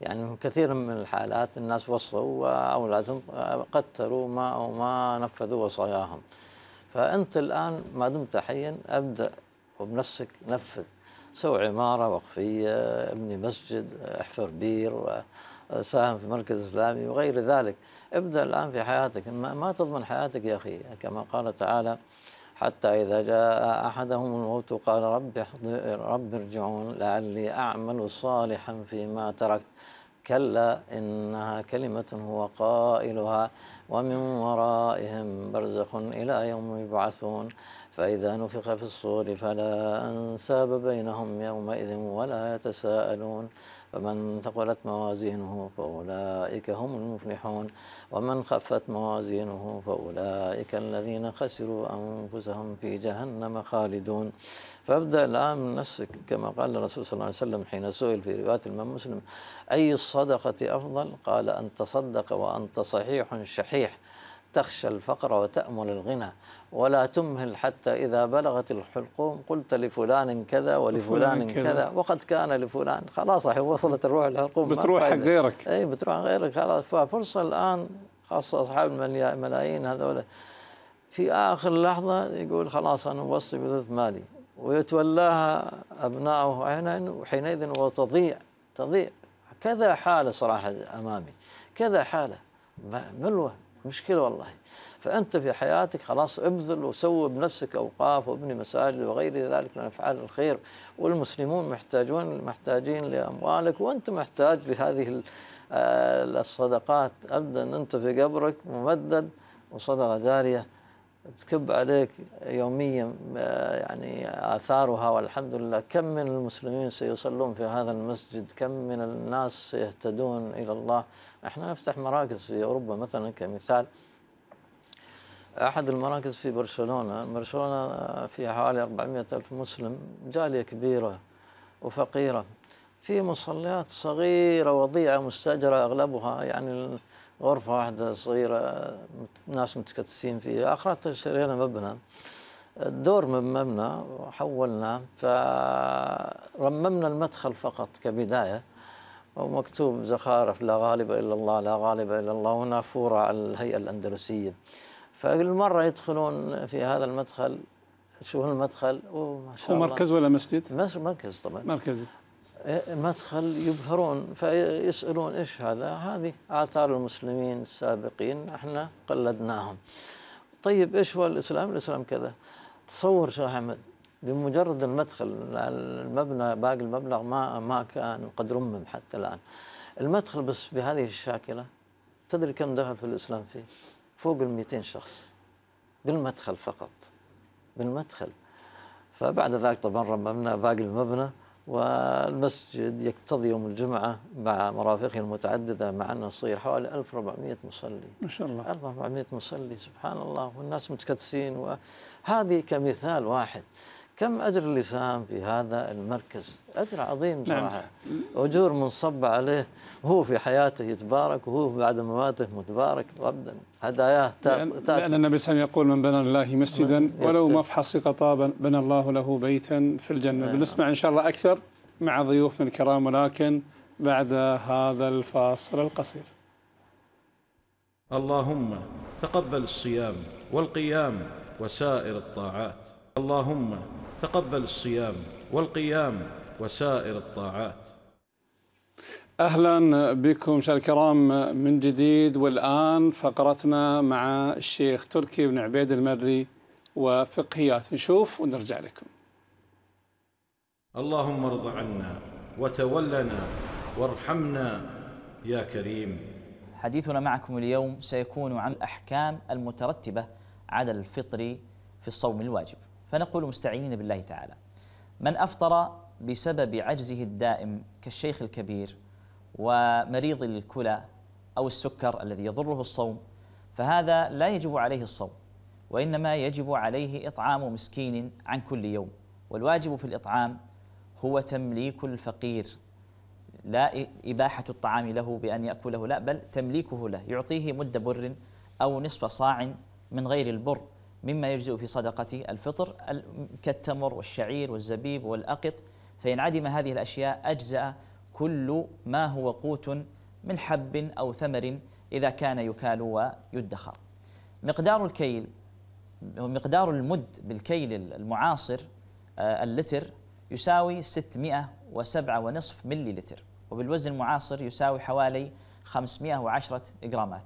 يعني كثير من الحالات الناس وصوا واولادهم آه، قتلوا ما او ما نفذوا وصاياهم فانت الان ما دمت حيا ابدا وبنفسك نفذ سوي عمارة وقفية ابني مسجد احفر بير ساهم في مركز إسلامي وغير ذلك ابدأ الآن في حياتك ما تضمن حياتك يا أخي كما قال تعالى حتى إذا جاء أحدهم الموت قال رب رب ارجعون لعلي أعمل صالحا فيما تركت كلا إنها كلمة هو قائلها ومن ورائهم برزخ إلى يوم يبعثون فإذا نفخ في الصور فلا أنساب بينهم يومئذ ولا يتساءلون فمن ثقلت موازينه فأولئك هم المفلحون ومن خفت موازينه فأولئك الذين خسروا أنفسهم في جهنم خالدون فابدأ الآن من نفسك كما قال الرسول صلى الله عليه وسلم حين سئل في رواية الإمام مسلم أي الصدقة أفضل قال أن تصدق وأنت صحيح شحيح تخشى الفقر وتأمل الغنى ولا تمهل حتى إذا بلغت الحلقوم قلت لفلان كذا ولفلان كذا. كذا وقد كان لفلان خلاص وصلت الروح الحلقوم بتروح حق غيرك اي بتروح غيرك خلاص ففرصة الآن خاصة أصحاب الملايين هذول في آخر لحظة يقول خلاص أنا موصي بثلث مالي ويتولاها أبناؤه وحينئذ وتضيع تضيع كذا حالة صراحة أمامي كذا حالة بلوة مشكلة والله فأنت في حياتك خلاص ابذل وسوي بنفسك أوقاف وابني مساجد وغير ذلك من أفعال الخير والمسلمون محتاجون محتاجين لأموالك وأنت محتاج لهذه آه، الصدقات أبدا أنت في قبرك ممدد وصدقة جارية تكب عليك يوميا آه، يعني آثارها والحمد لله كم من المسلمين سيصلون في هذا المسجد كم من الناس سيهتدون إلى الله احنا نفتح مراكز في أوروبا مثلا كمثال احد المراكز في برشلونه برشلونه فيها حوالي 400 الف مسلم جاليه كبيره وفقيره في مصليات صغيره وضيعه مستاجره اغلبها يعني غرفه واحده صغيره ناس متكتسين فيها اخرتها تشترينا مبنى الدور من مبنى وحولناه فرممنا المدخل فقط كبدايه ومكتوب زخارف لا غالب الا الله لا غالب الا الله هنا فوره على الهيئه الاندلسيه فكل مرة يدخلون في هذا المدخل يشوفون المدخل أوه ما شاء هو الله مركز ولا مسجد؟ مركز طبعا مركزي إيه، مدخل يبهرون فيسألون إيش هذا هذه آثار المسلمين السابقين احنا قلدناهم طيب إيش هو الإسلام الإسلام كذا تصور شيخ أحمد بمجرد المدخل المبنى باقي المبلغ ما ما كان قد رمم حتى الآن المدخل بس بهذه الشاكلة تدري كم دخل في الإسلام فيه فوق ال 200 شخص بالمدخل فقط بالمدخل فبعد ذلك طبعا رممنا باقي المبنى والمسجد يقتضي يوم الجمعة مع مرافقه المتعددة مع أنه يصير حوالي 1400 مصلي ما شاء الله 1400 مصلي سبحان الله والناس متكدسين وهذه كمثال واحد كم أجر اللي في هذا المركز أجر عظيم نعم. صراحة نعم. أجور منصبة عليه هو في حياته يتبارك وهو بعد مماته متبارك أبدا هداياه تأتي لأن النبي صلى الله عليه وسلم يقول من بنى لله مسجدا ولو مفحص قطابا بنى الله له بيتا في الجنة نعم. بنسمع إن شاء الله أكثر مع ضيوفنا الكرام ولكن بعد هذا الفاصل القصير اللهم تقبل الصيام والقيام وسائر الطاعات اللهم تقبل الصيام والقيام وسائر الطاعات اهلا بكم مشاهدينا الكرام من جديد والان فقرتنا مع الشيخ تركي بن عبيد المري وفقهيات نشوف ونرجع لكم. اللهم ارض عنا وتولنا وارحمنا يا كريم. حديثنا معكم اليوم سيكون عن الاحكام المترتبه على الفطر في الصوم الواجب. فنقول مستعينين بالله تعالى من أفطر بسبب عجزه الدائم كالشيخ الكبير ومريض الكلى أو السكر الذي يضره الصوم فهذا لا يجب عليه الصوم وإنما يجب عليه إطعام مسكين عن كل يوم والواجب في الإطعام هو تمليك الفقير لا إباحة الطعام له بأن يأكله لا بل تمليكه له يعطيه مد بر أو نصف صاع من غير البر مما يجزئ في صدقة الفطر كالتمر والشعير والزبيب والأقط فإن عدم هذه الأشياء أجزأ كل ما هو قوت من حب أو ثمر إذا كان يكال ويدخر مقدار الكيل مقدار المد بالكيل المعاصر آه، اللتر يساوي 607.5 ملي لتر وبالوزن المعاصر يساوي حوالي 510 جرامات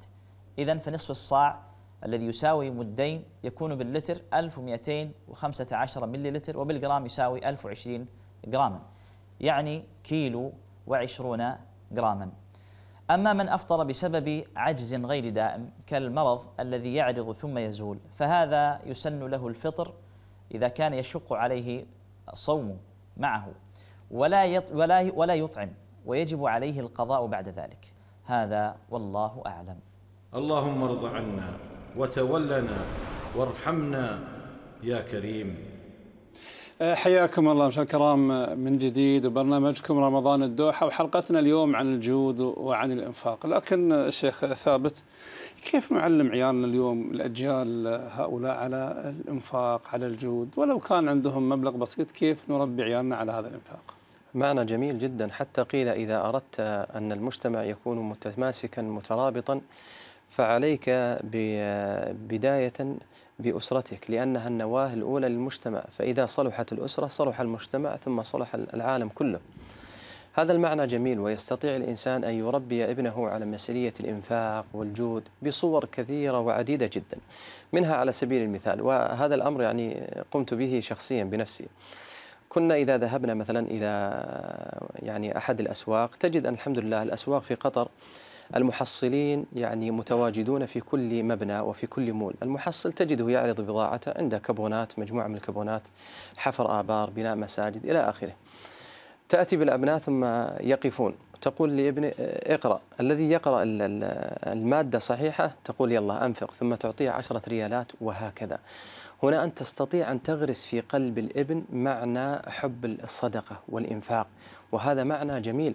إذا فنصف الصاع الذي يساوي مدين يكون باللتر 1215 ملي لتر وبالجرام يساوي 1020 جراما يعني كيلو وعشرون جراما أما من أفطر بسبب عجز غير دائم كالمرض الذي يعرض ثم يزول فهذا يسن له الفطر إذا كان يشق عليه صومه معه ولا ولا ولا يطعم ويجب عليه القضاء بعد ذلك هذا والله أعلم اللهم ارض عنا وتولنا وارحمنا يا كريم أه، حياكم الله مشاهد الكرام أه، من جديد وبرنامجكم رمضان الدوحة وحلقتنا اليوم عن الجود وعن الإنفاق لكن الشيخ أه، ثابت كيف نعلم عيالنا اليوم الأجيال هؤلاء على الإنفاق على الجود ولو كان عندهم مبلغ بسيط كيف نربي عيالنا على هذا الإنفاق معنى جميل جدا حتى قيل إذا أردت أن المجتمع يكون متماسكا مترابطا فعليك بداية بأسرتك لأنها النواة الأولى للمجتمع فإذا صلحت الأسرة صلح المجتمع ثم صلح العالم كله هذا المعنى جميل ويستطيع الإنسان أن يربي ابنه على مسألية الإنفاق والجود بصور كثيرة وعديدة جدا منها على سبيل المثال وهذا الأمر يعني قمت به شخصيا بنفسي كنا إذا ذهبنا مثلا إلى يعني أحد الأسواق تجد أن الحمد لله الأسواق في قطر المحصلين يعني متواجدون في كل مبنى وفي كل مول المحصل تجده يعرض بضاعته عنده كبونات مجموعة من الكبونات حفر آبار بناء مساجد إلى آخره تأتي بالأبناء ثم يقفون تقول لابن اقرأ الذي يقرأ المادة صحيحة تقول يلا أنفق ثم تعطيه عشرة ريالات وهكذا هنا أنت تستطيع أن تغرس في قلب الابن معنى حب الصدقة والإنفاق وهذا معنى جميل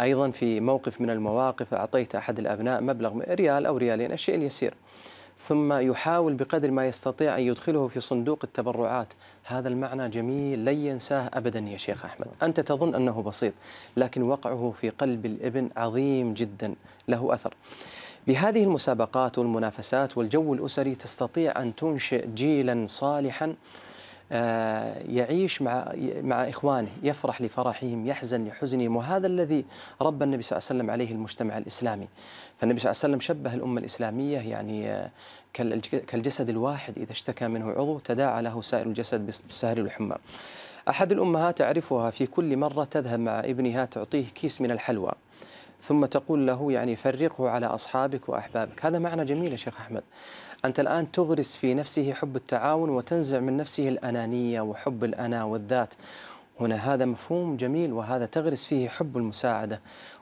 أيضا في موقف من المواقف أعطيت أحد الأبناء مبلغ ريال أو ريالين الشيء اليسير ثم يحاول بقدر ما يستطيع أن يدخله في صندوق التبرعات هذا المعنى جميل لن ينساه أبدا يا شيخ أحمد أنت تظن أنه بسيط لكن وقعه في قلب الابن عظيم جدا له أثر بهذه المسابقات والمنافسات والجو الأسري تستطيع أن تنشئ جيلا صالحا آه، يعيش مع مع اخوانه، يفرح لفرحهم، يحزن لحزنهم، وهذا الذي ربى النبي صلى الله عليه وسلم عليه المجتمع الاسلامي. فالنبي صلى الله عليه وسلم شبه الامه الاسلاميه يعني آه، كالجسد الواحد اذا اشتكى منه عضو تداعى له سائر الجسد بالسهر والحمى. احد الامهات اعرفها في كل مره تذهب مع ابنها تعطيه كيس من الحلوى. ثم تقول له يعني فرقه على اصحابك واحبابك، هذا معنى جميل يا شيخ احمد. أنت الآن تغرس في نفسه حب التعاون وتنزع من نفسه الأنانية وحب الأنا والذات هنا هذا مفهوم جميل وهذا تغرس فيه حب المساعدة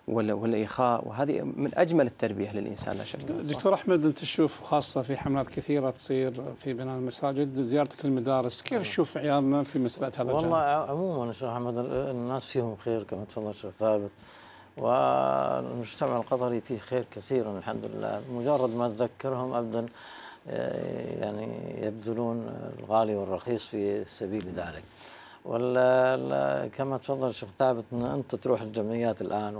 والإخاء وهذه من أجمل التربية للإنسان لا شك دكتور أحمد أنت تشوف خاصة في حملات كثيرة تصير في بناء المساجد زيارتك للمدارس كيف آه. تشوف عيالنا في مسألة هذا والله عموما شيخ أحمد الناس فيهم خير كما تفضل شيخ ثابت والمجتمع القطري فيه خير كثير الحمد لله مجرد ما تذكرهم أبدا آه، يعني يبذلون الغالي والرخيص في سبيل ذلك ولا كما تفضل الشيخ ثابت ان انت تروح الجمعيات الان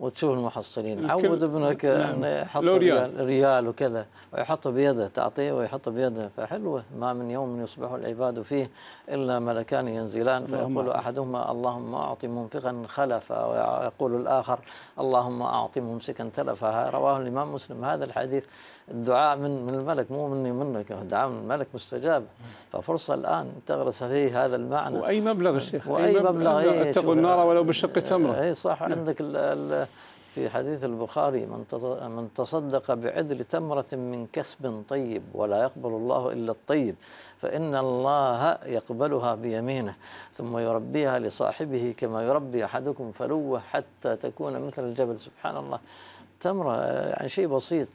وتشوف المحصلين عود ابنك نعم. انه يحط ريال. ريال وكذا ويحط بيده تعطيه ويحط بيده فحلوه ما من يوم يصبح العباد فيه الا ملكان ينزلان فيقول احدهما اللهم اعط منفقا خلفا ويقول الاخر اللهم اعط ممسكا تلفا رواه الامام مسلم هذا الحديث الدعاء من من الملك مو مني منك دعاء من الملك مستجاب ففرصه الان تغرس فيه هذا المعنى واي مبلغ شيخ واي مبلغ, مبلغ إيه، اتقوا النار ولو بشق إيه، تمره اي صح نعم. عندك الـ ال في حديث البخاري من من تصدق بعدل تمرة من كسب طيب ولا يقبل الله إلا الطيب فإن الله يقبلها بيمينه ثم يربيها لصاحبه كما يربي أحدكم فلوه حتى تكون مثل الجبل سبحان الله تمرة يعني شيء بسيط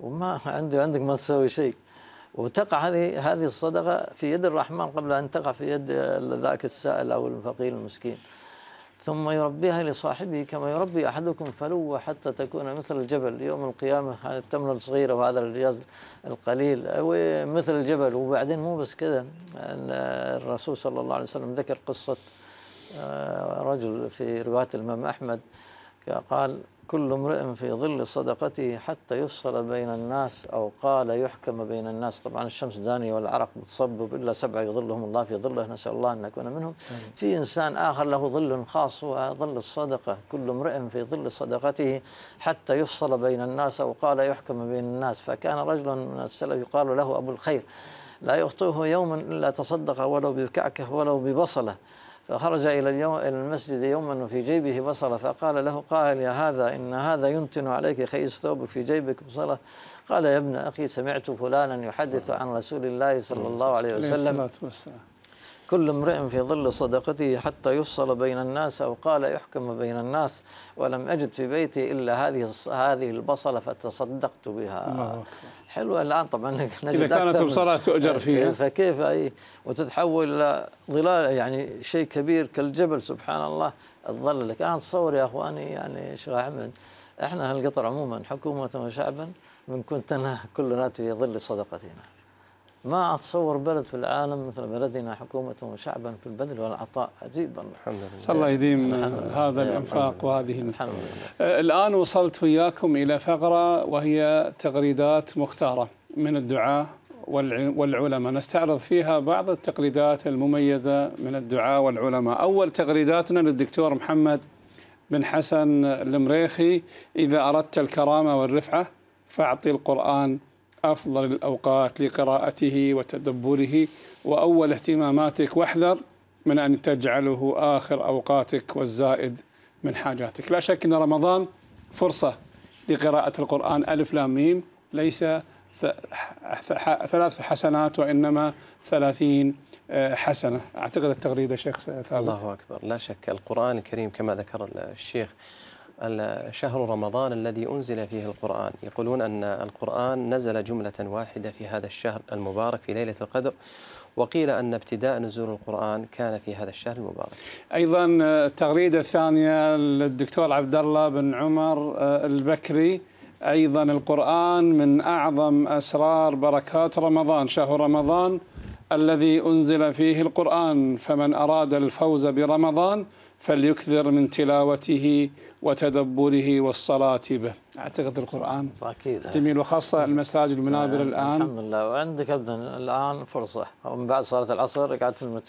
وما عندي عندك ما تسوي شيء وتقع هذه هذه الصدقة في يد الرحمن قبل أن تقع في يد ذاك السائل أو الفقير المسكين ثم يربيها لصاحبه كما يربي أحدكم فلوة حتى تكون مثل الجبل يوم القيامة هذا التمر الصغير وهذا الرياض القليل مثل الجبل وبعدين مو بس كذا الرسول صلى الله عليه وسلم ذكر قصة آه، رجل في رواية الإمام أحمد قال كل امرئ في ظل صدقته حتى يفصل بين الناس أو قال يحكم بين الناس طبعا الشمس دانية والعرق متصبب إلا سبعة يظلهم الله في ظله نسأل الله أن نكون منهم في إنسان آخر له ظل خاص هو ظل الصدقة كل امرئ في ظل صدقته حتى يفصل بين الناس أو قال يحكم بين الناس فكان رجل من السلف يقال له أبو الخير لا يخطئه يوما إلا تصدق ولو بكعكه ولو ببصلة فخرج إلى اليوم إلى المسجد يوما وفي جيبه بصلة فقال له قائل يا هذا إن هذا ينتن عليك خيس ثوبك في جيبك بصلة قال يا ابن أخي سمعت فلانا يحدث عن رسول الله صلى الله عليه وسلم كل امرئ في ظل صدقته حتى يفصل بين الناس أو قال يحكم بين الناس ولم أجد في بيتي إلا هذه هذه البصلة فتصدقت بها حلوة الآن طبعا نجد إذا كانت البصلة تؤجر إيه، فيها فكيف أي وتتحول إلى ظلال يعني شيء كبير كالجبل سبحان الله الظل لك أنا آه، تصور يا أخواني يعني شيخ أحمد احنا هالقطر عموما حكومة وشعبا بنكون كلنا في ظل صدقتنا ما أتصور بلد في العالم مثل بلدنا حكومة وشعبا في البذل والعطاء عجيبا الحمد لله الله يديم هذا الإنفاق وهذه الحمد لله. آه، الآن وصلت وياكم إلى فقرة وهي تغريدات مختارة من الدعاة والعلماء نستعرض فيها بعض التغريدات المميزة من الدعاة والعلماء أول تغريداتنا للدكتور محمد بن حسن المريخي إذا أردت الكرامة والرفعة فأعطي القرآن أفضل الأوقات لقراءته وتدبره وأول اهتماماتك واحذر من أن تجعله آخر أوقاتك والزائد من حاجاتك لا شك أن رمضان فرصة لقراءة القرآن ألف لام ميم ليس ثلاث حسنات وإنما ثلاثين آه، حسنة أعتقد التغريدة شيخ ثابت الله أكبر لا شك القرآن الكريم كما ذكر الشيخ شهر رمضان الذي أنزل فيه القرآن يقولون أن القرآن نزل جملة واحدة في هذا الشهر المبارك في ليلة القدر وقيل أن ابتداء نزول القرآن كان في هذا الشهر المبارك أيضا التغريدة الثانية للدكتور عبد الله بن عمر آه، البكري أيضا القرآن من أعظم أسرار بركات رمضان شهر رمضان الذي أنزل فيه القرآن فمن أراد الفوز برمضان فليكثر من تلاوته وتدبره والصلاة به أعتقد القرآن أكيد جميل وخاصة المساجد المنابر نعم، الآن الحمد لله وعندك أبدا الآن فرصة ومن بعد صلاة العصر قعدت في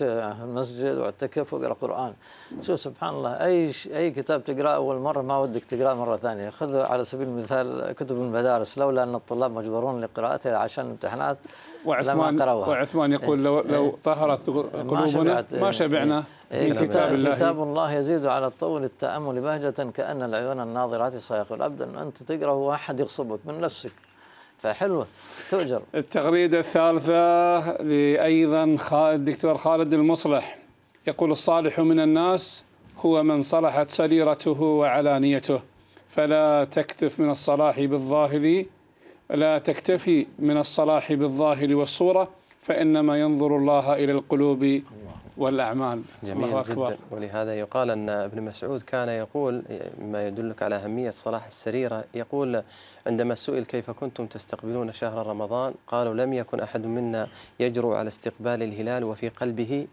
المسجد واعتكف واقرأ قرآن شوف سبحان الله أي أي كتاب تقرأه أول مرة ما ودك تقرأه مرة ثانية خذ على سبيل المثال كتب المدارس لولا أن الطلاب مجبرون لقراءتها عشان الامتحانات وعثمان وعثمان يقول إيه. لو إيه. لو طهرت قلوبنا ما شبعنا من إيه. كتاب الله كتاب الله يزيد على الطول التامل بهجه كان العيون الناظرات سيقول ابدا انت تقرا واحد يغصبك من نفسك فحلوه تؤجر التغريده الثالثه لايضا خالد الدكتور خالد المصلح يقول الصالح من الناس هو من صلحت سريرته وعلانيته فلا تكتف من الصلاح بالظاهر لا تكتفي من الصلاح بالظاهر والصورة فإنما ينظر الله إلى القلوب والأعمال جميل الله أكبر. جدا ولهذا يقال أن ابن مسعود كان يقول مما يدلك على أهمية صلاح السريرة يقول عندما سئل كيف كنتم تستقبلون شهر رمضان قالوا لم يكن أحد منا يجرؤ على استقبال الهلال وفي قلبه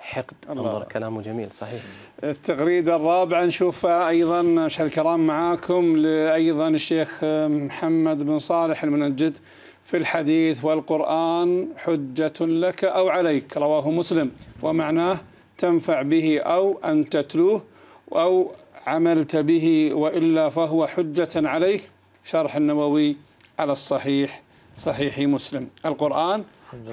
حقد الله انظر كلامه جميل صحيح التغريدة الرابعة نشوفها أيضا مشعل الكرام معاكم أيضا الشيخ محمد بن صالح المنجد في الحديث والقرآن حجة لك أو عليك رواه مسلم ومعناه تنفع به أو أن تتلوه أو عملت به وإلا فهو حجة عليك شرح النووي على الصحيح صحيح مسلم القرآن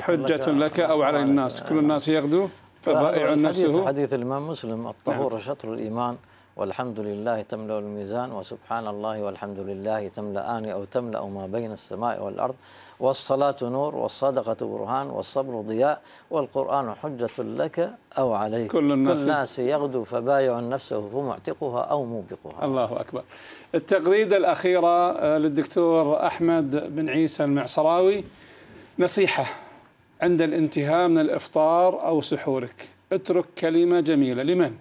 حجة لك أو على الناس كل الناس يغدو فبائع نفسه حديث الإمام مسلم نعم. الطهور نعم. شطر الإيمان والحمد لله تملأ الميزان وسبحان الله والحمد لله تملأان أو تملأ ما بين السماء والأرض والصلاة نور والصدقة برهان والصبر ضياء والقرآن حجة لك أو عليك كل الناس, كل الناس يغدو فبايع نفسه فمعتقها أو موبقها الله أكبر التغريدة الأخيرة آه، للدكتور أحمد بن عيسى المعصراوي نصيحة عند الانتهاء من الإفطار أو سحورك اترك كلمة جميلة لمن؟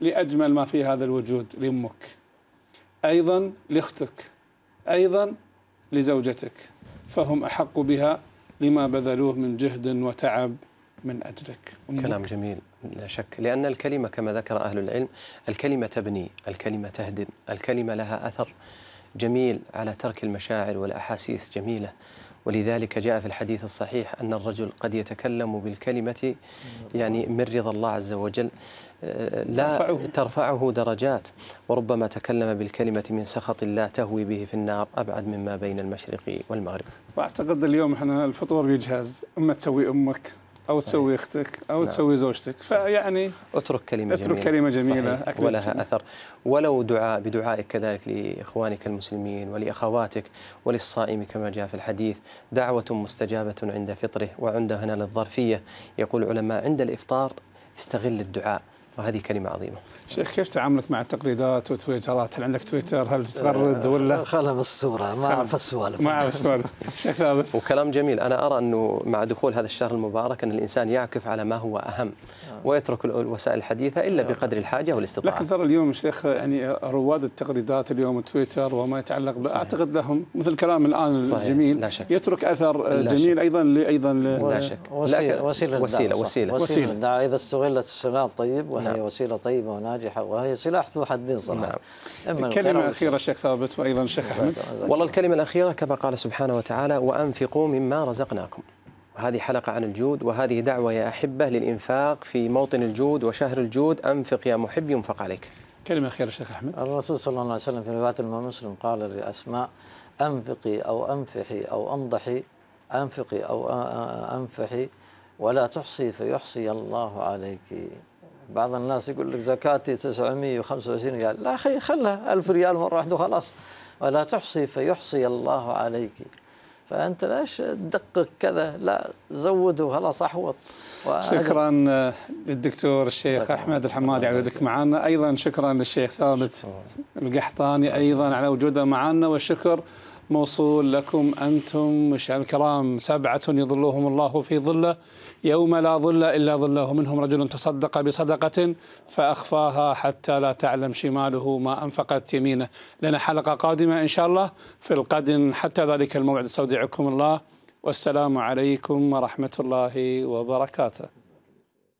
لأجمل ما في هذا الوجود لأمك أيضا لأختك أيضا لزوجتك فهم أحق بها لما بذلوه من جهد وتعب من أجلك أمك. كلام جميل لا شك لأن الكلمة كما ذكر أهل العلم الكلمة تبني الكلمة تهدم الكلمة لها أثر جميل على ترك المشاعر والأحاسيس جميلة ولذلك جاء في الحديث الصحيح أن الرجل قد يتكلم بالكلمة يعني من رضا الله عز وجل آه، لا ترفعه. درجات وربما تكلم بالكلمة من سخط الله تهوي به في النار أبعد مما بين المشرق والمغرب وأعتقد اليوم احنا الفطور بيجهز أما تسوي أمك او صحيح. تسوي اختك او نعم. تسوي زوجتك فيعني اترك كلمه اترك جميله كلمه جميله صحيح. ولها اثر ولو دعاء بدعائك كذلك لاخوانك المسلمين ولاخواتك وللصائم كما جاء في الحديث دعوه مستجابه عند فطره وعند هنا للظرفيه يقول العلماء عند الافطار استغل الدعاء وهذه كلمة عظيمة شيخ كيف تعاملك مع التقليدات وتويترات هل عندك تويتر هل آه، تغرد ولا آه، خلف الصورة ما أعرف السوالف ما أعرف السوالف شيخ ثابت <laughs> وكلام جميل أنا أرى أنه مع دخول هذا الشهر المبارك أن الإنسان يعكف على ما هو أهم آه. ويترك الوسائل الحديثة إلا بقدر الحاجة والاستطاعة لكن ترى اليوم شيخ يعني رواد التغريدات اليوم تويتر وما يتعلق صحيح. أعتقد لهم مثل كلام الآن الجميل لا شك. يترك أثر لا جميل شك. أيضا لأيضا لا شك وسيلة وسيلة وسيلة, وسيلة, وسيلة, وسيلة, وسيلة, وسيلة, وسيلة إذا استغلت استغلال طيب وهي نعم. وسيله طيبه وناجحه وهي سلاح ذو حدين صراحه نعم. إما الكلمه الاخيره شيخ ثابت وايضا شيخ احمد والله الكلمه الاخيره كما قال سبحانه وتعالى وانفقوا مما رزقناكم هذه حلقة عن الجود وهذه دعوة يا أحبة للإنفاق في موطن الجود وشهر الجود أنفق يا محب ينفق عليك كلمة خير شيخ أحمد الرسول صلى الله عليه وسلم في رواية الإمام مسلم قال لأسماء أنفقي أو أنفحي أو أنضحي أنفقي أو أنفحي ولا تحصي فيحصي الله عليك بعض الناس يقول لك زكاتي 925 ريال لا أخي خلها 1000 ريال مرة واحدة وخلاص ولا تحصي فيحصي الله عليك فأنت ليش تدقق كذا لا زود وخلاص أحوط شكرا للدكتور الشيخ أحمد الحمادي على وجودك معنا أيضا شكرا للشيخ ثابت القحطاني أيضا على وجوده معنا والشكر موصول لكم أنتم مشاهدينا الكرام سبعة يظلهم الله في ظله يوم لا ظل إلا ظله منهم رجل تصدق بصدقة فأخفاها حتى لا تعلم شماله ما أنفقت يمينه لنا حلقة قادمة إن شاء الله في القد حتى ذلك الموعد استودعكم الله والسلام عليكم ورحمة الله وبركاته